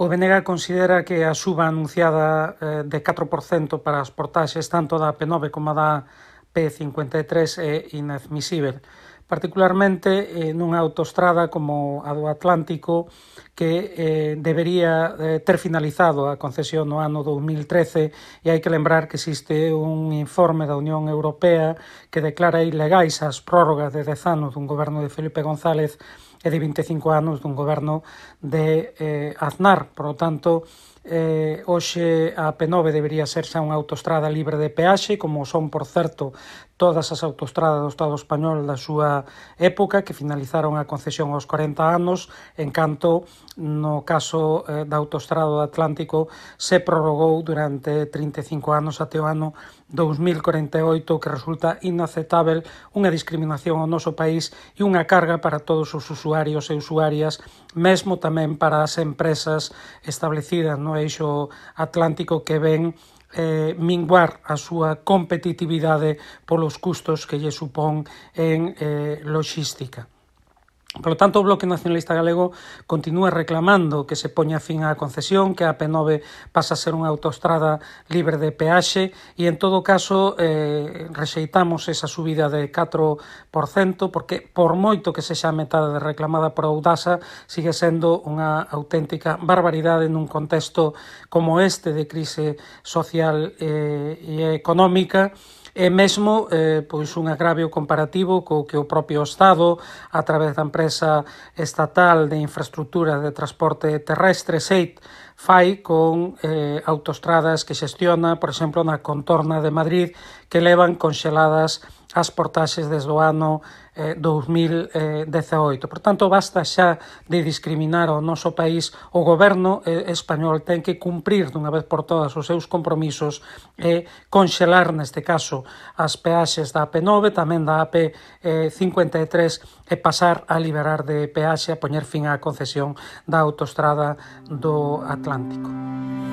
O BNG considera que a suba anunciada eh, de 4% para as portaxes tanto da P9 como da P53 é inadmisível, particularmente eh, nunha autostrada como a do Atlántico que eh, debería ter finalizado a concesión no ano 2013 e hai que lembrar que existe un informe da Unión Europea que declara ilegais as prórrogas de 10 anos dun goberno de Felipe González e de 25 anos dun goberno de eh, Aznar. Por lo tanto, eh, hoxe a P9 debería ser xa unha autostrada libre de peaxe, como son, por certo, todas as autostradas do Estado español da súa época que finalizaron a concesión aos 40 anos en canto no caso eh, da autostrada do Atlántico se prorrogou durante 35 anos até o ano 2048 que resulta inaceptável unha discriminación ao noso país e unha carga para todos os usuarios e usuarias mesmo tamén para as empresas establecidas no eixo atlántico que ven eh, minguar a súa competitividade polos custos que lle supón en eh, logística. Por lo tanto, o Bloque Nacionalista Galego continúa reclamando que se poña fin á concesión, que a P9 pasa a ser unha autostrada libre de peaxe e, en todo caso, eh, rexeitamos esa subida de 4% porque, por moito que sexa a metade de reclamada por Audasa, sigue sendo unha auténtica barbaridade nun contexto como este de crise social eh, e económica e mesmo eh, pois un agravio comparativo co que o propio Estado a través da empresa estatal de infraestructura de transporte terrestre SEIT fai con eh, autostradas que xestiona, por exemplo, na contorna de Madrid que levan conxeladas as portaxes desde o ano eh, 2018. Eh, por tanto, basta xa de discriminar ao noso país. O goberno eh, español ten que cumprir dunha vez por todas os seus compromisos e eh, conxelar, neste caso, as peaxes da AP9, tamén da AP53 eh, e pasar a liberar de peaxe a poñer fin á concesión da autostrada do Atlántico.